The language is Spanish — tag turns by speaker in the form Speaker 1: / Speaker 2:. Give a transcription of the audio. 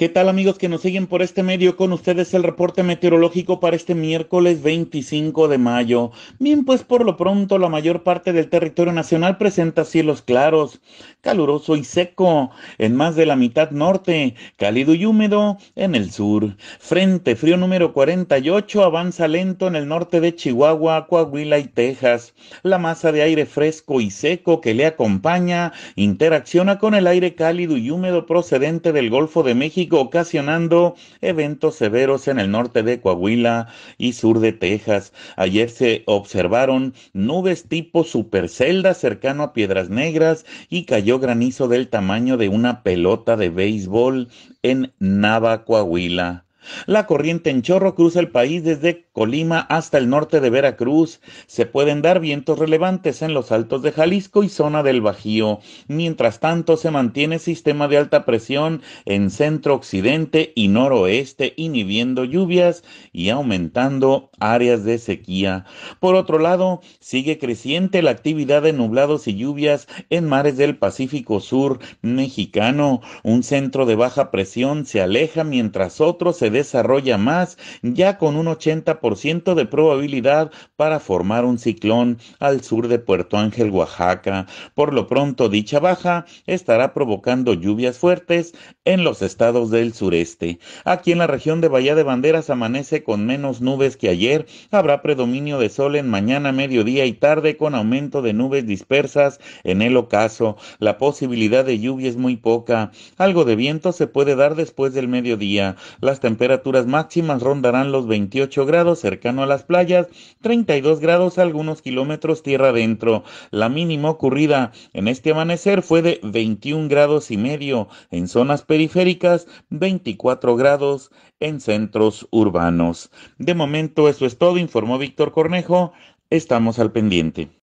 Speaker 1: ¿Qué tal amigos que nos siguen por este medio? Con ustedes el reporte meteorológico para este miércoles 25 de mayo. Bien, pues por lo pronto la mayor parte del territorio nacional presenta cielos claros, caluroso y seco en más de la mitad norte, cálido y húmedo en el sur. Frente frío número 48 avanza lento en el norte de Chihuahua, Coahuila y Texas. La masa de aire fresco y seco que le acompaña interacciona con el aire cálido y húmedo procedente del Golfo de México ocasionando eventos severos en el norte de Coahuila y sur de Texas. Ayer se observaron nubes tipo supercelda cercano a Piedras Negras y cayó granizo del tamaño de una pelota de béisbol en Nava, Coahuila. La corriente en chorro cruza el país desde Colima hasta el norte de Veracruz. Se pueden dar vientos relevantes en los altos de Jalisco y zona del Bajío. Mientras tanto, se mantiene sistema de alta presión en centro occidente y noroeste, inhibiendo lluvias y aumentando áreas de sequía. Por otro lado, sigue creciente la actividad de nublados y lluvias en mares del Pacífico Sur mexicano. Un centro de baja presión se aleja mientras otros se desarrolla más, ya con un 80% de probabilidad para formar un ciclón al sur de Puerto Ángel, Oaxaca. Por lo pronto, dicha baja estará provocando lluvias fuertes en los estados del sureste. Aquí en la región de Bahía de Banderas amanece con menos nubes que ayer. Habrá predominio de sol en mañana, mediodía y tarde con aumento de nubes dispersas en el ocaso. La posibilidad de lluvia es muy poca. Algo de viento se puede dar después del mediodía. Las temperaturas temperaturas máximas rondarán los 28 grados cercano a las playas, 32 grados algunos kilómetros tierra adentro. La mínima ocurrida en este amanecer fue de 21 grados y medio en zonas periféricas, 24 grados en centros urbanos. De momento eso es todo, informó Víctor Cornejo. Estamos al pendiente.